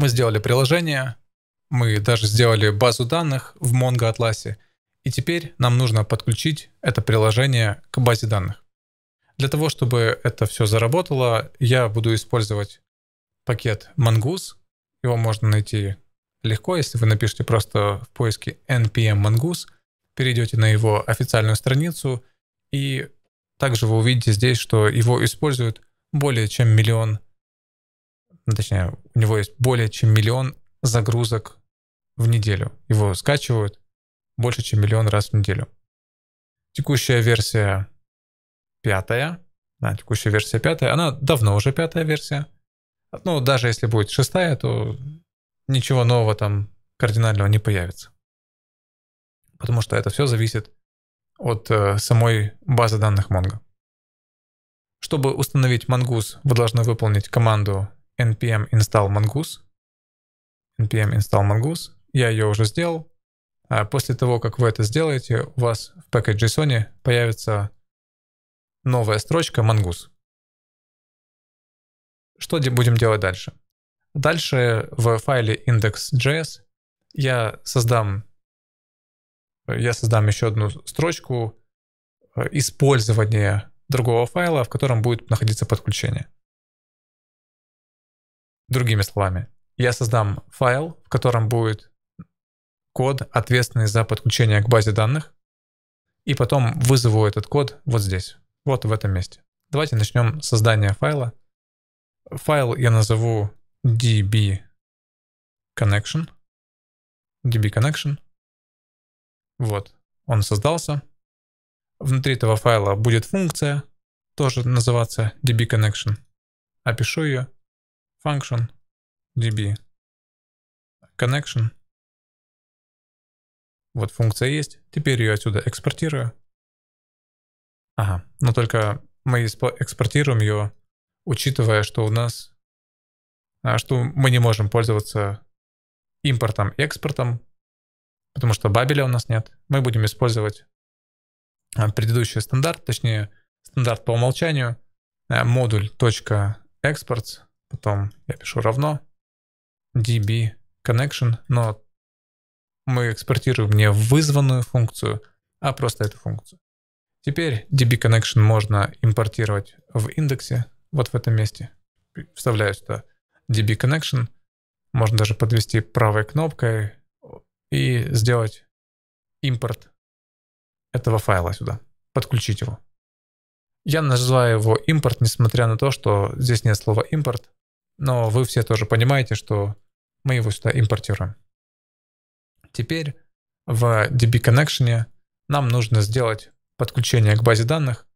Мы сделали приложение, мы даже сделали базу данных в Mongo Atlas, и теперь нам нужно подключить это приложение к базе данных. Для того, чтобы это все заработало, я буду использовать пакет Mongoose. Его можно найти легко, если вы напишите просто в поиске npm mongoose, перейдете на его официальную страницу, и также вы увидите здесь, что его используют более чем миллион ну, точнее, у него есть более чем миллион загрузок в неделю. Его скачивают больше, чем миллион раз в неделю. Текущая версия пятая, да, текущая версия пятая, она давно уже пятая версия. Ну, даже если будет шестая, то ничего нового там кардинального не появится. Потому что это все зависит от э, самой базы данных Mongo. Чтобы установить Mongoose, вы должны выполнить команду npm install mongoose. npm install mongoose. Я ее уже сделал. А после того, как вы это сделаете, у вас в package.json появится новая строчка mongoose. Что будем делать дальше? Дальше в файле index.js я создам, я создам еще одну строчку э, использования другого файла, в котором будет находиться подключение. Другими словами, я создам файл, в котором будет код, ответственный за подключение к базе данных, и потом вызову этот код вот здесь, вот в этом месте. Давайте начнем создание файла. Файл я назову db connection. db connection. Вот, он создался. Внутри этого файла будет функция, тоже называться db connection. Опишу ее function db connection. Вот функция есть, теперь ее отсюда экспортирую. Ага, но только мы экспортируем ее, учитывая, что у нас, а, что мы не можем пользоваться импортом и экспортом, потому что бабеля у нас нет. Мы будем использовать а, предыдущий стандарт, точнее стандарт по умолчанию, а, модуль .exports потом я пишу равно db connection, но мы экспортируем не вызванную функцию, а просто эту функцию. Теперь db connection можно импортировать в индексе, вот в этом месте. Вставляю сюда db connection, можно даже подвести правой кнопкой и сделать импорт этого файла сюда, подключить его. Я называю его импорт, несмотря на то, что здесь нет слова импорт, но вы все тоже понимаете, что мы его сюда импортируем. Теперь в DB Connection нам нужно сделать подключение к базе данных,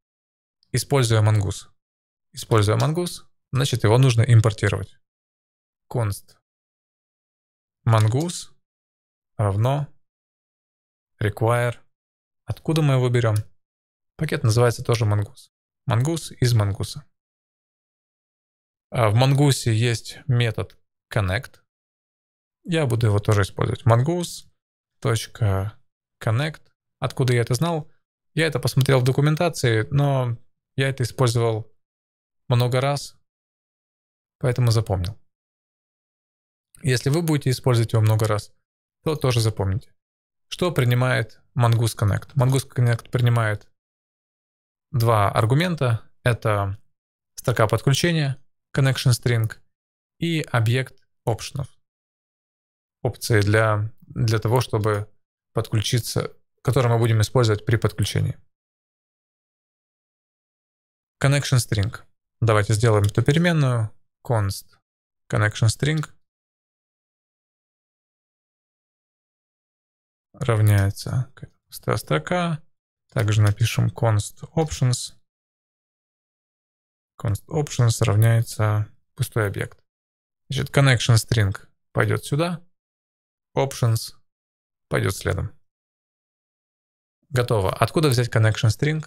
используя Mongoose. Используя Mongoose, значит его нужно импортировать. const mongoose равно require. Откуда мы его берем? Пакет называется тоже mongoose. Mongoose из Mongoose. А в Мангусе есть метод connect. Я буду его тоже использовать. Mongoose.connect. Откуда я это знал? Я это посмотрел в документации, но я это использовал много раз, поэтому запомнил. Если вы будете использовать его много раз, то тоже запомните. Что принимает Mongoose Connect? Mongoose Connect принимает два аргумента. Это строка подключения connection string и объект options. Опции для, для того, чтобы подключиться, которые мы будем использовать при подключении. Connection string. Давайте сделаем эту переменную const connection string равняется строка. Также напишем const options const options равняется пустой объект. Значит, connection string пойдет сюда, options пойдет следом. Готово. Откуда взять connection string?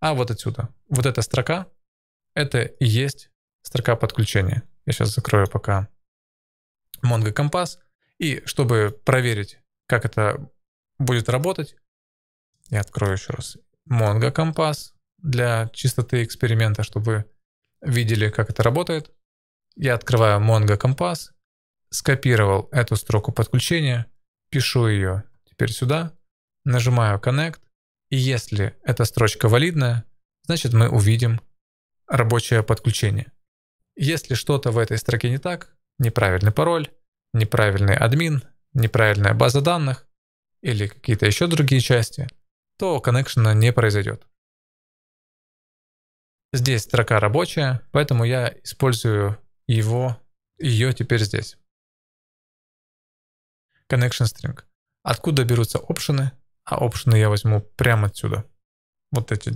А вот отсюда. Вот эта строка, это и есть строка подключения. Я сейчас закрою пока Mongo Compass. И чтобы проверить, как это будет работать, я открою еще раз Mongo Compass для чистоты эксперимента, чтобы вы видели, как это работает. Я открываю Mongo Compass, скопировал эту строку подключения, пишу ее теперь сюда, нажимаю Connect, и если эта строчка валидная, значит мы увидим рабочее подключение. Если что-то в этой строке не так, неправильный пароль, неправильный админ, неправильная база данных или какие-то еще другие части, то коннекшена не произойдет. Здесь строка рабочая, поэтому я использую его, ее теперь здесь. Connection string. Откуда берутся опшены? А опшены я возьму прямо отсюда. Вот эти,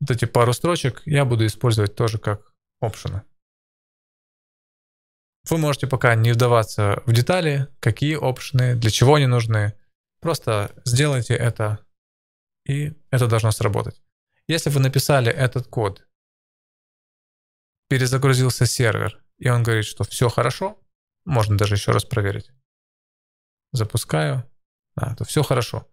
вот эти пару строчек я буду использовать тоже как опшены. Вы можете пока не вдаваться в детали, какие опшены, для чего они нужны. Просто сделайте это, и это должно сработать. Если вы написали этот код, перезагрузился сервер, и он говорит, что все хорошо, можно даже еще раз проверить. Запускаю. А, то все хорошо.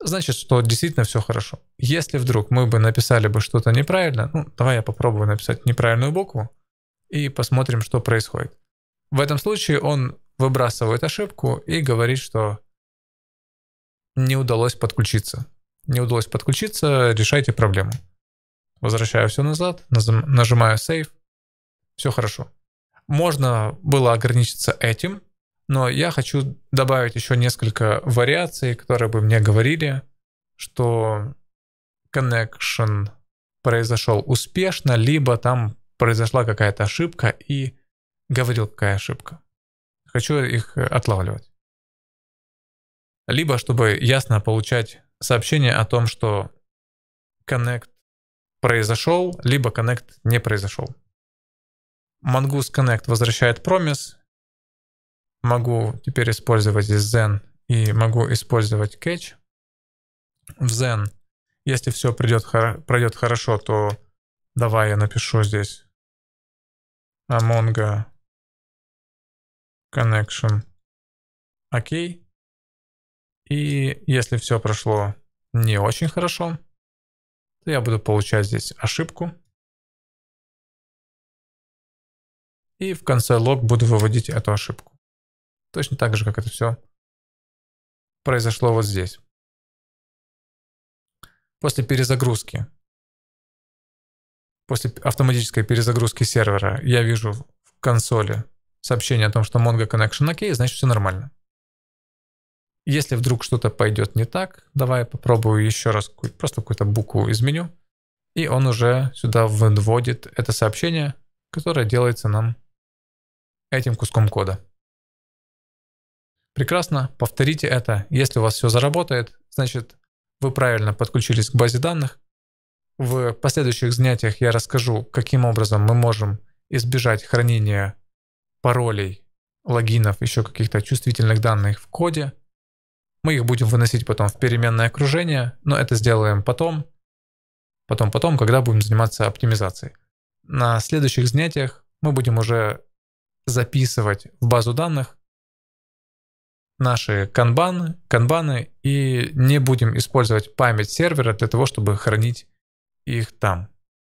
Значит, что действительно все хорошо. Если вдруг мы бы написали бы что-то неправильно, ну, давай я попробую написать неправильную букву и посмотрим, что происходит. В этом случае он выбрасывает ошибку и говорит, что не удалось подключиться не удалось подключиться, решайте проблему. Возвращаю все назад, нажимаю Save, все хорошо. Можно было ограничиться этим, но я хочу добавить еще несколько вариаций, которые бы мне говорили, что connection произошел успешно, либо там произошла какая-то ошибка и говорил, какая ошибка. Хочу их отлавливать. Либо, чтобы ясно получать сообщение о том, что connect произошел, либо connect не произошел. Mongoose Connect возвращает промис. Могу теперь использовать здесь Zen и могу использовать Catch. В Zen, если все придет, пройдет хорошо, то давай я напишу здесь Among Connection. Окей. Okay. И если все прошло не очень хорошо, то я буду получать здесь ошибку. И в конце лог буду выводить эту ошибку. Точно так же, как это все произошло вот здесь. После перезагрузки, после автоматической перезагрузки сервера, я вижу в консоли сообщение о том, что Mongo Connection OK, значит все нормально. Если вдруг что-то пойдет не так, давай попробую еще раз просто какую-то букву изменю. И он уже сюда вводит это сообщение, которое делается нам этим куском кода. Прекрасно, повторите это. Если у вас все заработает, значит вы правильно подключились к базе данных. В последующих занятиях я расскажу, каким образом мы можем избежать хранения паролей, логинов, еще каких-то чувствительных данных в коде – мы их будем выносить потом в переменное окружение, но это сделаем потом, потом-потом, когда будем заниматься оптимизацией. На следующих занятиях мы будем уже записывать в базу данных наши канбаны, канбаны и не будем использовать память сервера для того, чтобы хранить их там.